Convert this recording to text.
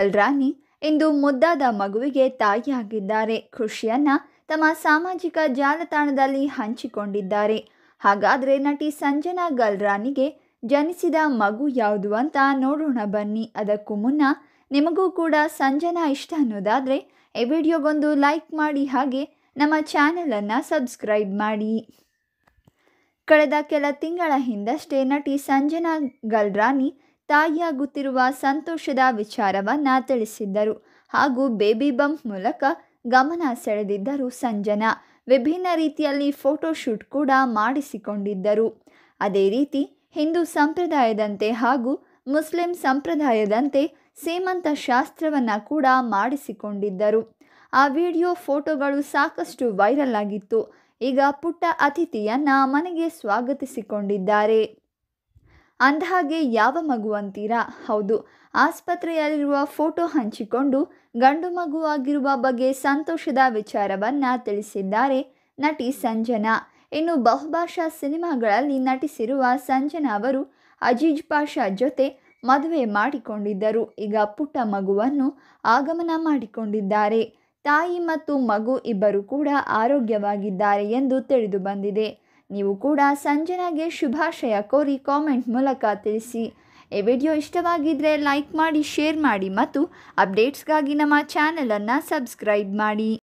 ಗಲ್ರಾನಿ ಇಂದು ಮುದ್ದಾದ ಮಗುವಿಗೆ ತಾಯಿಯಾಗಿದ್ದಾರೆ ಖುಷಿಯನ್ನ ತಮ್ಮ ಸಾಮಾಜಿಕ ಜಾಲತಾಣದಲ್ಲಿ ಹಂಚಿಕೊಂಡಿದ್ದಾರೆ ಹಾಗಾದ್ರೆ ನಟಿ ಸಂಜನಾ ಗಲ್ರಾನಿಗೆ ಜನಿಸಿದ ಮಗು ಯಾವುದು ಅಂತ ನೋಡೋಣ ಬನ್ನಿ ಅದಕ್ಕೂ ಮುನ್ನ ನಿಮಗೂ ಕೂಡ ಸಂಜನಾ ಇಷ್ಟ ಅನ್ನೋದಾದರೆ ಈ ವಿಡಿಯೋಗೊಂದು ಲೈಕ್ ಮಾಡಿ ಹಾಗೆ ನಮ್ಮ ಚಾನಲನ್ನು ಸಬ್ಸ್ಕ್ರೈಬ್ ಮಾಡಿ ಕಳೆದ ಕೆಲ ತಿಂಗಳ ಹಿಂದಷ್ಟೇ ನಟಿ ಸಂಜನಾ ಗಲ್ರಾನಿ ತಾಯಿಯಾಗುತ್ತಿರುವ ಸಂತೋಷದ ವಿಚಾರವನ್ನು ತಿಳಿಸಿದ್ದರು ಹಾಗೂ ಬೇಬಿ ಬಂಪ್ ಮೂಲಕ ಗಮನ ಸೆಳೆದಿದ್ದರು ಸಂಜನಾ ವಿಭಿನ್ನ ರೀತಿಯಲ್ಲಿ ಫೋಟೋಶೂಟ್ ಕೂಡ ಮಾಡಿಸಿಕೊಂಡಿದ್ದರು ಅದೇ ರೀತಿ ಹಿಂದೂ ಸಂಪ್ರದಾಯದಂತೆ ಹಾಗೂ ಮುಸ್ಲಿಂ ಸಂಪ್ರದಾಯದಂತೆ ಸೀಮಂತ ಶಾಸ್ತ್ರವನ್ನು ಕೂಡ ಮಾಡಿಸಿಕೊಂಡಿದ್ದರು ಆ ವಿಡಿಯೋ ಫೋಟೋಗಳು ಸಾಕಷ್ಟು ವೈರಲ್ ಆಗಿತ್ತು ಈಗ ಪುಟ್ಟ ಅತಿಥಿಯನ್ನು ಮನೆಗೆ ಸ್ವಾಗತಿಸಿಕೊಂಡಿದ್ದಾರೆ ಅಂದಹಾಗೆ ಯಾವ ಮಗು ಅಂತೀರಾ ಹೌದು ಆಸ್ಪತ್ರೆಯಲ್ಲಿರುವ ಫೋಟೋ ಹಂಚಿಕೊಂಡು ಗಂಡು ಮಗುವಾಗಿರುವ ಬಗ್ಗೆ ಸಂತೋಷದ ವಿಚಾರವನ್ನು ತಿಳಿಸಿದ್ದಾರೆ ನಟಿ ಸಂಜನಾ ಇನ್ನು ಬಹುಭಾಷಾ ಸಿನಿಮಾಗಳಲ್ಲಿ ನಟಿಸಿರುವ ಸಂಜನಾ ಅವರು ಅಜೀಜ್ ಪಾಷಾ ಜೊತೆ ಮದುವೆ ಮಾಡಿಕೊಂಡಿದ್ದರು ಈಗ ಪುಟ್ಟ ಮಗುವನ್ನು ಆಗಮನ ಮಾಡಿಕೊಂಡಿದ್ದಾರೆ ತಾಯಿ ಮತ್ತು ಮಗು ಇಬ್ಬರು ಕೂಡ ಆರೋಗ್ಯವಾಗಿದ್ದಾರೆ ಎಂದು ತಿಳಿದು ಬಂದಿದೆ ನೀವು ಕೂಡ ಸಂಜನಾಗೆ ಶುಭಾಶಯ ಕೋರಿ ಕಾಮೆಂಟ್ ಮೂಲಕ ತಿಳಿಸಿ ಈ ವಿಡಿಯೋ ಇಷ್ಟವಾಗಿದ್ದರೆ ಲೈಕ್ ಮಾಡಿ ಶೇರ್ ಮಾಡಿ ಮತ್ತು ಅಪ್ಡೇಟ್ಸ್ಗಾಗಿ ನಮ್ಮ ಚಾನಲನ್ನು ಸಬ್ಸ್ಕ್ರೈಬ್ ಮಾಡಿ